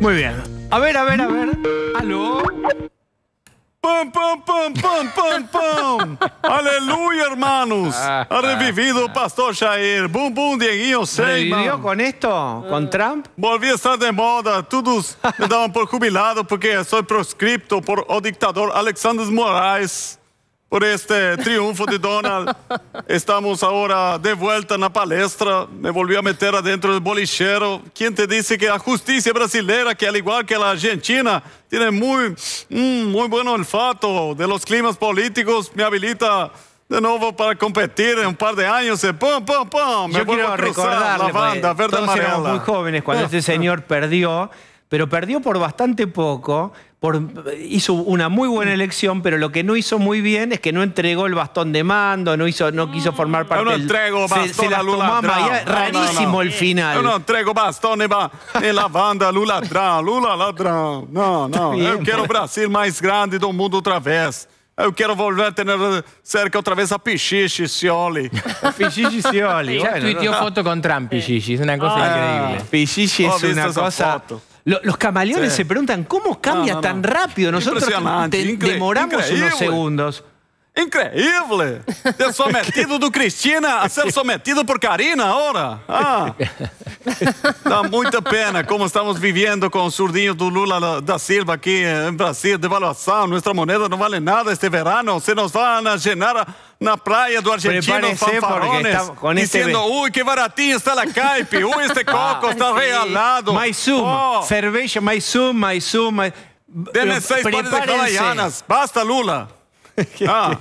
Muy bien. A ver, a ver, a ver. ¿Aló? ¡Pum, pum, pum, pum, pum, pum! ¡Aleluya, hermanos! Ah, ah. Ha revivido Pastor Jair. ¡Bum, bum, Dieguinho ¿Revivió con esto? ¿Con ah. Trump? Volví a estar de moda. Todos me daban por jubilado porque soy proscripto por el oh, dictador Alexandre Moraes por este triunfo de Donald. Estamos ahora de vuelta en la palestra. Me volví a meter adentro del bolichero. ¿Quién te dice que la justicia brasileña, que al igual que la argentina, tiene muy, mm, muy buen olfato de los climas políticos, me habilita de nuevo para competir en un par de años. ¡Pum, pum, pum! Me vuelvo a cruzar la banda verde amarela. muy jóvenes cuando este señor perdió pero perdió por bastante poco. hizo una muy buena elección, pero lo que no hizo muy bien es que no entregó el bastón de mando, no quiso formar parte del. No entrego bastón se, se Lula rarísimo el final. Yo no entrego bastón en la banda Lula Trump, Lula No, no. yo quiero pues. Brasil más grande del mundo otra vez. yo quiero volver a tener cerca otra vez a Pichichi Scioli. Pichichi Scioli. Ya bueno, foto con Trump, Pichichi. Es una cosa ah, increíble. Pichichi es una cosa los camaleones se preguntan cómo cambia tan rápido. Nosotros demoramos unos segundos. Increíble! Eu sometido do Cristina a ser sometido por Karina agora. Ah. Dá muita pena como estamos vivendo com o surdinho do Lula da Silva aqui em Brasil. Devaluação, nossa moneda não vale nada este verano. você nos vai a llenar na praia do argentino fanfarones, dizendo, este... ui, que baratinho está a caipe, ui, este ah, coco ah, está sim. regalado. Mais uma, oh. cerveja, mais uma, mais uma. Dê seis pares de Basta, Lula. ah,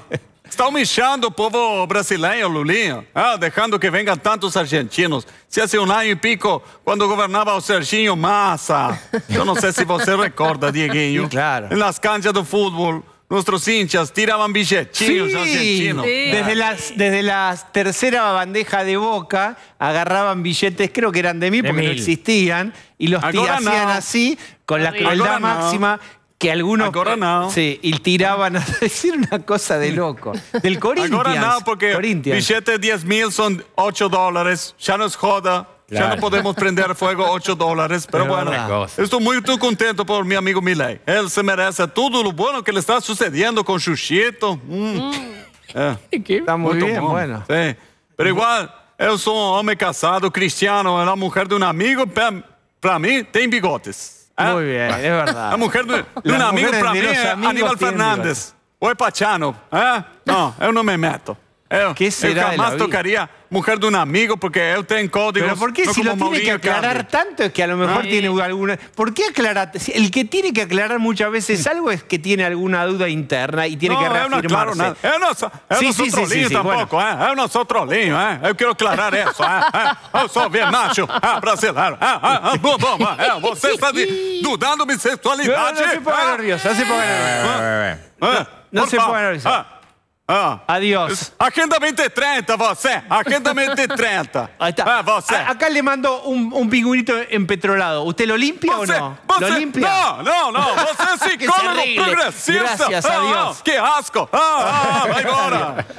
está humillando o povo brasileiro, Lulín. Ah, dejando que vengan tantos argentinos. Si hace un año y pico, cuando gobernaba o Serginho Massa. yo no sé si você recorda, Dieguinho. en claro. canchas de fútbol, Nuestros hinchas tiraban billetes. argentinos. Desde, la tercera bandeja de boca agarraban billetes, creo que eran de mí, porque no existían, y los hacían así, con la crueldad máxima que algunos... Acoronado. Sí, y tiraban a decir una cosa de loco. Del Corinthians. Acoronado porque billetes 10 mil son 8 dólares. Ya nos joda. Ya no podemos prender fuego 8 dólares, pero, bueno, estoy muy contento por mi amigo Milay Él se merece todo lo bueno que le está sucediendo con Chuchito. Mm. mm. Eh. Está muy bien, bueno. Pero igual, yo soy un hombre casado, cristiano, la mujer de un amigo, para mí, tiene bigotes Ah. Muy bien, es verdad. La mujer de, un amigo para mí es Aníbal Fernández. O es Pachano. ¿eh? No, yo no me meto. Eu, eh, ¿Qué será eu jamás tocaría mujer de un amigo porque él tiene códigos. Pero ¿por qué si lo tiene que aclarar tanto es que a lo mejor ah. tiene alguna... ¿Por qué aclarar? El que tiene que aclarar muchas veces algo es que tiene alguna duda interna y tiene que reafirmarse. Yo no no, es sí, soy sí, sí, tampoco, bueno. eh? Yo no soy trolín, ¿eh? Yo quiero aclarar eso, eh? Yo ¿Eh? oh, soy bien macho, eh, brasileño. Eh, bom, bom, eh? Você está dudando mi sexualidad. No, no se ponga nervioso, no se ponga nervioso. No, no se ponga nervioso. Ah. Ah. Adiós. Agenda 2030, você. Agenda 2030. Ahí está. Ah, acá le mando un, un pingüinito empetrolado. ¿Usted lo limpia o no? ¿Lo limpia? No, no, no você é Que psicólogo ah, ah, Qué Gracias, asco. Ah, ah,